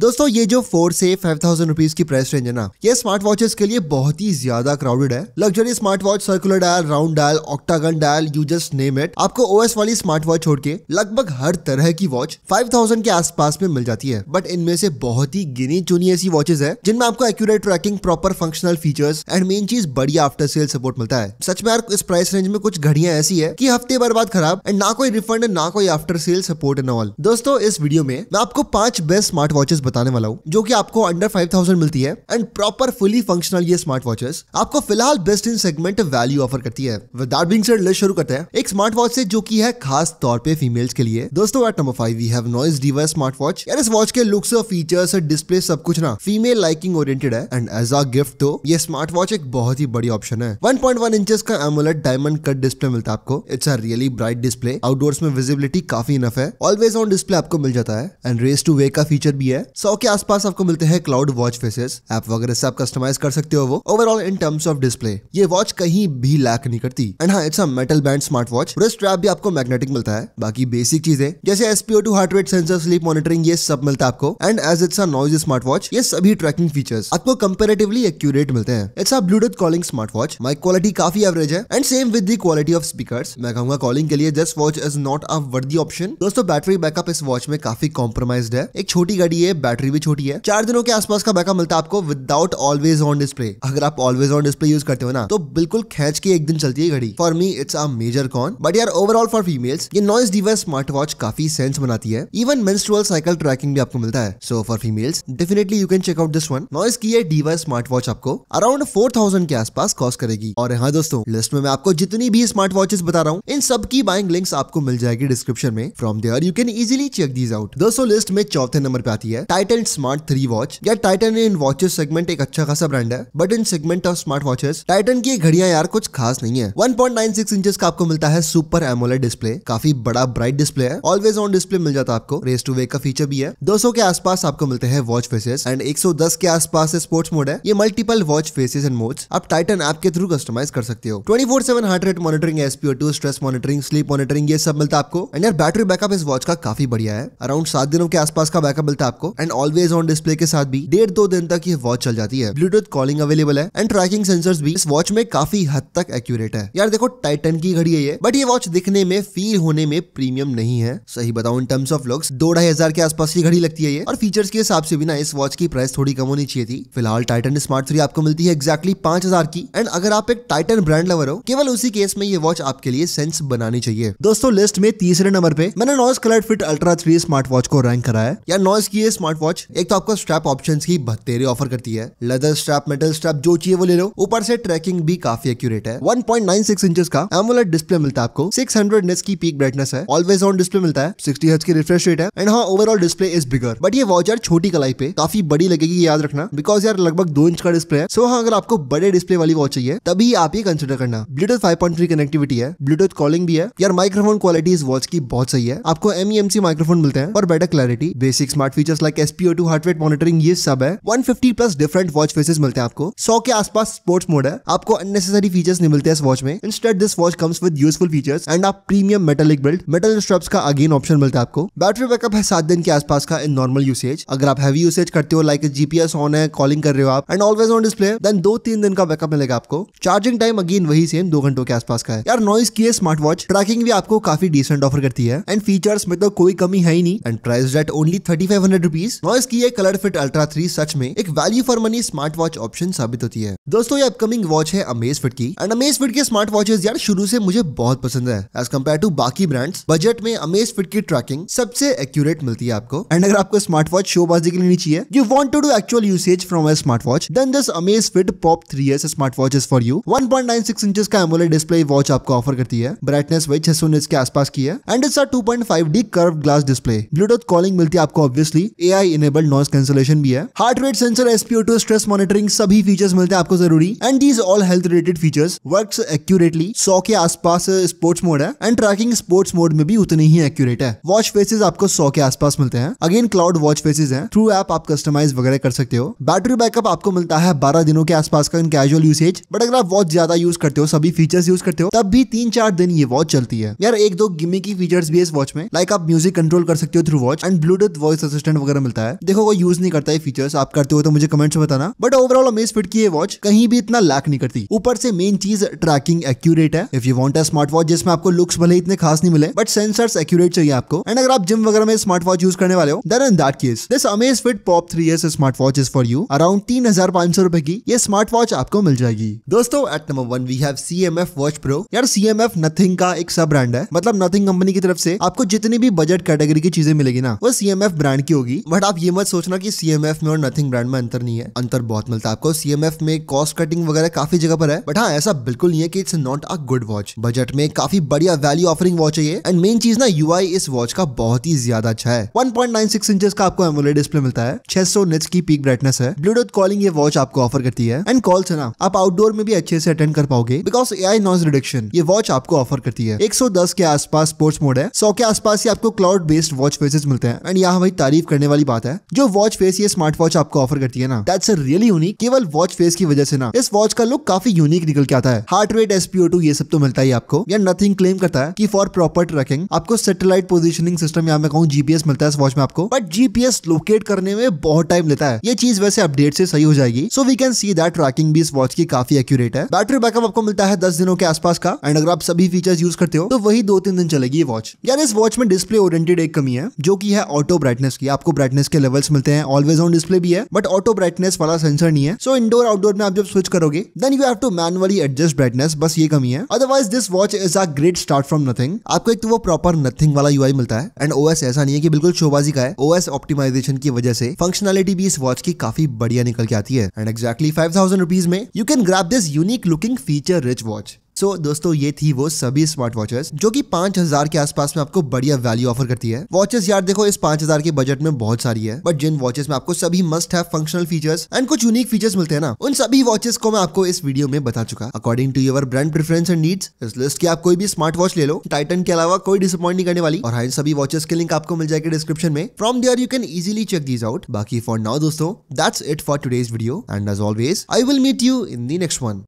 दोस्तों ये जो फोर से फाइव थाउजेंड रुपीज की प्राइस रेंज है ना ये स्मार्ट वॉचेस के लिए बहुत ही ज्यादा क्राउडेड है luxury smart watch circular dial round dial octagon dial you just name it आपको ओएस वाली स्मार्ट वॉच छोड़ के लगभग हर तरह की वॉच फाइव थाउजेंड के आसपास में मिल जाती है बट इनमें से बहुत ही गिनी चुनी ऐसी वॉचेज है जिनमें आपको accurate tracking proper functional features and main चीज बढ़िया आफ्टर सेल सपोर्ट मिलता है सच में यार इस प्राइस रेंज में कुछ घड़िया ऐसी है की हफ्ते भर बाद खराब एंड ना कोई रिफंड ना कोई after sale support and all दोस्तों इस वीडियो में मैं आपको पांच बेस्ट स्मार्ट वॉचेस बताने वाला हूँ जो की आपको अंडर फाइव थाउजेंड मिलती है एंड प्रॉपर फुली फंक्शनल ये स्मार्ट वॉचेस आपको फिलहाल best in segment value offer करती है विदाउट से लिस्ट शुरू करते हैं एक स्मार्ट वॉच से जो की है खास तौर पे फीमेल्स के लिए दोस्तों at number five we have Noise Diva smart watch यार इस वॉच के लुक्स और फीचर्स और डिस्प्ले सब कुछ ना फीमेल लाइकिंग ओरिएंटेड है एंड एज अ गिफ्ट तो ये स्मार्ट वॉच एक बहुत ही बड़ी ऑप्शन है 1.1 इंचेस का एमोलेट डायमंड कट डिस्प्ले मिलता है आपको it's a really bright display outdoors में विजिबिलिटी काफी इनफ है ऑलवेज ऑन डिस्प्ले आपको मिल जाता है एंड रेस टू वे का फीचर भी है सौ के आसपास आपको मिलते हैं क्लाउड वॉच फेसेस ऐप वगैरह से आप कस्टमाइज कर सकते हो वो overall in terms of display ये वॉच कहीं भी लैक नहीं करती एंड हाँ it's metal band smart watch wrist strap भी आपको मैग्नेटिक मिलता है बाकी बेसिक चीजें जैसे S P O two heart rate sensor sleep monitoring ये सब मिलता है आपको and as it's Noise smart watch ये सभी ट्रैकिंग फीचर्स आपको कंपेरेटिवली एक्यूरेट मिलते हैं it's Bluetooth calling smart watch mic quality काफी एवरेज है and same with the quality of speaker मैं कहूंगा कॉलिंग के लिए just watch is not a worthy option दोस्तों बैटरी बैकअप इस वॉच में काफी कॉम्प्रोमाइज है एक छोटी गाड़ी है बैटरी भी छोटी है चार दिनों के आसपास का बैकअप मिलता है आपको विदाउट ऑलवेज ऑन डिस्प्ले अगर आप ऑलवेज ऑन डिस्प्ले यूज करते हो ना तो बिल्कुल खेच के एक दिन चलती है घड़ी for me it's a major con but यार ओवरऑल फॉर फीमेल्स ये नॉइस डिवाइस स्मार्ट वॉच काफी सेंस बनाती है इवन मेंस्ट्रुअल साइकिल ट्रैकिंग भी आपको मिलता है so for females definitely you can check out this one Noise की ये डिवाइस स्मार्ट वॉच आपको अराउंड फोर थाउजेंड के आसपास कॉस्ट करेगी और हाँ दोस्तों लिस्ट में मैं आपको जितनी भी स्मार्ट वॉचेस बता रहा हूँ इन सब की बाइंग लिंक्स आपको मिल जाएगी डिस्क्रिप्शन में from there you can easily check these out दोस्तों लिस्ट में चौथे नंबर पे आती है टाइटन स्मार्ट थ्री वॉच यार टाइटन इन वॉचेस सेगमेंट एक अच्छा खासा ब्रांड है but in segment of smart watches Titan की घड़िया यार कुछ खास नहीं है 1.96 इंचेस का आपको मिलता है सुपर एमोलेड डिस्प्ले काफी बड़ा ब्राइट डिस्प्ले है ऑलवेज ऑन डिस्प्ले मिल जाता है आपको रेस टू वे का फीचर भी है 200 के आसपास आपको मिलते हैं वॉच फेसेस एंड 110 के आसपास स्पोर्ट्स मोड है ये multiple watch faces and modes आप टाइटन ऐप के थ्रू कस्टमाइज कर सकते हो twenty four seven heart rate monitoring S P O two stress monitoring sleep monitoring ये सब मिलता है आपको एंड यार बैटरी बैकअप इस वॉच का काफी बढ़िया है अराउंड सात दिनों के आसपास का बैकअप मिलता है आपको एंड ऑलवेज ऑन डिस्प्ले के साथ भी डेढ़ दो दिन तक ये वॉच चल जाती है ब्लूटूथ कॉलिंग अवेलेबल है एंड ट्रैकिंग सेंसर भी इस वॉच में काफी हद तक एक्यूरेट है यार देखो टाइटन की घड़ी है ये बट ये वॉच दिखने में फील होने में प्रीमियम नहीं है सही बताऊ इन टर्म्स ऑफ लुक्स दो ढाई हजार के आसपास की घड़ी लगती है ये और फीचर्स के हिसाब से भी ना इस वॉच की प्राइस थोड़ी कम होनी चाहिए थी फिलहाल टाइटन स्मार्ट थ्री आपको मिलती है एक्जैक्टली पांच हजार की एंड अगर आप एक टाइटन ब्रांड लवर हो केवल उसी केस में ये वॉच आपके लिए सेंस बनानी चाहिए दोस्तों लिस्ट में तीसरे नंबर पे मैंने Noise colour fit ultra three smart watch को रैंक करा है या नॉइस की स्मार्ट स्मार्ट वॉच एक तो आपको स्ट्रैप ऑप्शन की बहतेरे ऑफर करती है लेदर स्ट्रैप मेटल स्ट्रैप जो चाहिए वो ले लो ऊपर से ट्रैकिंग भी काफी एक्यूरेट है 1.96 इंचेस का एमोलेड डिस्प्ले मिलता है आपको 600 निट्स की पीक ब्राइटनेस है ऑलवेज ऑन डिस्प्ले मिलता है सिक्सटी हर्ट की रिफ्रेश रेट है एंड हाँ overall display is bigger but ये वॉच यार छोटी कलाई पे काफी बड़ी लगेगी याद रखना बिकॉज यार लगभग दो इंच का डिस्प्ले है सो हाँ अगर आपको बड़े डिस्प्ले वाली वॉच चाहिए तभी आप ये कंसिडर करना ब्लूटूथ थ्री कनेक्टिविटी है ब्लूटूथ कॉलिंग भी है यार माइक्रोफोन क्वालिटी इस वॉच की बहुत सही है आपको एमईएमसी माइक्रोफोन e मिलते हैं और better clarity basic smart features like track S P O two heart rate monitoring ये सब है 150 प्लस डिफरेंट वॉच फेसेस मिलते हैं आपको 100 के आसपास स्पोर्ट्स मोड है आपको अननेसेसरी फीचर्स नहीं मिलते इस वॉच में instead this watch comes with useful features and आप premium metallic build metal straps का अगेन ऑप्शन मिलता है आपको बैटरी बैकअप है सात दिन के आसपास का इन नॉर्मल यूसेज अगर आप हैवी यूसेज करते हो लाइक जीपीएस ऑन है कॉलिंग कर रहे हो आप and always on display then दो तीन दिन का बैकअप मिलेगा आपको चार्जिंग टाइम अगेन वही सेम दो घंटों के आसपास का है यार नॉइस की स्मार्ट वॉच ट्रैकिंग भी आपको काफी डिसेंट ऑफर करती है एंड फीचर्स में तो कोई कमी है ही नहीं and price that only thirty five hundred rupees series Noise की ये कलर फिट अल्ट्रा थ्री सच में एक value for money smart watch option साबित होती है दोस्तों ये अपकमिंग वॉच है अमेज फिट की एंड अमेज फिट के स्मार्ट वॉचेज यार शुरू से मुझे बहुत पसंद है एज कम्पेयर टू बाकी ब्रांड्स बजट में अमेज फिट की ट्रैकिंग सबसे एक्यूरेट मिलती है आपको एंड अगर आपको स्मार्ट वॉच शोबाजी के लिए चाहिए you want to do actual usage from a smart watch then this Amazfit pop three S smart watch is for you one point nine six inches का AMOLED display watch आपको offer करती है brightness वही छह सौ के आसपास की है and it's two point five D curve glass display Bluetooth calling मिलती है आपको obviously a AI enabled noise cancellation भी है heart rate sensor S P O two stress monitoring सभी फीचर्स मिलते हैं आपको जरूरी and these all health related features work accurately सौ के आसपास स्पोर्ट्स मोड है एंड ट्रैकिंग स्पोर्ट्स मोड में भी उतनी ही एक्यूरेट है वॉच फेसेज आपको सौ के आसपास मिलते हैं अगेन क्लाउड वॉच फेसेज है थ्रू ऐप आप कस्टमाइज वगैरह कर सकते हो बैटरी बैकअप आपको मिलता है बारह दिनों के आसपास का इन कैजुअल यूसेज बट अगर आप वॉच ज्यादा यूज करते हो सभी फीचर्स यूज करते हो तब भी तीन चार दिन ये वॉच चलती है यार एक दो गिमी की फीचर्स भी है इस वॉच में लाइक आप म्यूजिक कंट्रोल कर सकते हो through watch and Bluetooth voice assistant वगैरह मिलता है देखो वो यूज नहीं करता है फीचर्स आप करते हो तो मुझे कमेंट्स में बताना बट ओवरऑल अमेज फिट की ये वॉच कहीं भी इतना लैक नहीं करती ऊपर से मेन चीज ट्रैकिंग एक्यूरेट है if you want a smart watch जिसमें आपको लुक्स भले इतने खास नहीं मिले बट सेंसर्स एक्यूरेट चाहिए आपको एंड अगर आप जिम वगैरह में स्मार्ट वॉच यूज करने वाले हो then in that case this Amazfit pop three S smart watch is for you around तीन हजार पांच सौ रुपए की ये स्मार्ट वॉच आपको मिल जाएगी दोस्तों at number one we have C M F watch pro यार सी एम एफ नथिंग का एक सब ब्रांड है मतलब नथिंग कंपनी की तरफ से आपको जितनी भी बजट कैटेगरी की चीजें मिलेगी ना वो सी एम एफ ब्रांड की होगी बट आप ये मत सोचना कि सी में और नथिंग ब्रांड में अंतर नहीं है अंतर बहुत मिलता है आपको सी में कॉस्ट कटिंग वगैरह काफी जगह पर है बट हाँ ऐसा बिल्कुल नहीं है कि it's not a good watch budget में काफी बढ़िया वैल्यू ऑफरिंग वॉच है ये एंड मेन चीज ना यू इस वॉच का बहुत ही ज्यादा अच्छा है वन इंचेस का आपको एमोलेड डिस्प्ले मिलता है 600 निट्स की पीक ब्राइटनेस है ब्लूटूथ कॉलिंग ये वॉच आपको ऑफर करती है एंड कॉल्स है ना आप आउटडोर में भी अच्छे से अटेंड कर पाओगे because A I noise reduction ये वॉच आपको ऑफर करती है 110 के आसपास स्पोर्ट्स मोड है 100 के आसपास ही आपको क्लाउड बेस्ड वॉच फेसेस मिलते हैं एंड यहाँ भाई तारीफ करने वाले वाली बात है जो वॉच फेस ये स्मार्ट वॉच आपको ऑफर करती है ना दैट्स रियली यूनिक केवल वॉच फेस की वजह से ना इस वॉच का लुक काफी यूनिक निकल के आता है हार्ट रेट एसपीओ टू ये सब तो मिलता ही आपको या नथिंग क्लेम करता है की फॉर प्रॉपर ट्रैकिंग आपको सेटेलाइट पोजिशनिंग सिस्टम या मैं कहूँ जीपीएस मिलता है इस वॉच में आपको बट जीपीएस लोकेट करने में बहुत टाइम लेता है ये चीज वैसे अपडेट से सही हो जाएगी so we can see that tracking भी इस वॉच की काफी एक्यूरेट है बैटरी बैकअप आपको मिलता है दस दिनों के आसपास का एंड अगर आप सभी फीचर्स यूज करते हो तो वही दो तीन दिन चलेगी ये वॉच यार इस वॉच में डिस्प्ले ओरिएंटेड एक कमी है जो की है ऑटो ब्राइटनेस की आपको ब्राइट ब्राइटनेस के लेवल्स मिलते हैं ऑलवेज ऑन डिस्प्ले भी है बट ऑटो ब्राइटनेस वाला सेंसर नहीं है सो इंडोर आउटडोर में आप जब स्विच करोगे then you have to manually adjust brightness बस ये कमी है otherwise this watch is a great start from Nothing आपको एक तो वो प्रॉपर नथिंग वाला यूआई मिलता है एंड ओएस ऐसा नहीं है कि बिल्कुल शोबाजी का है ओएस ऑप्टिमाइजेशन की वजह से फंक्शनलिटी भी इस वॉच की काफी बढ़िया निकल के आती है and exactly five thousand rupees में you can grab this unique looking feature rich watch so so, दोस्तों ये थी वो सभी स्मार्ट वॉचेस जो कि 5000 के आसपास में आपको बढ़िया वैल्यू ऑफर करती है वॉचेस यार देखो इस 5000 के बजट में बहुत सारी है बट जिन वॉचेस में आपको सभी मस्ट है फंक्शनल फीचर्स एंड कुछ यूनिक फीचर्स मिलते हैं ना उन सभी वॉचेस को मैं आपको इस वीडियो में बता चुका according to your brand preference and needs इस लिस्ट की आप कोई भी स्मार्ट वॉच ले लो टाइटन के अलावा कोई डिसअपॉइंट नहीं करने वाली और हाँ सभी वॉचेस के लिंक आपको मिल जाएगी डिस्क्रिप्शन में from there you can easily check these out बाकी फॉर नाउ दोस्तों that's it for today's video and as always I will meet you in the next one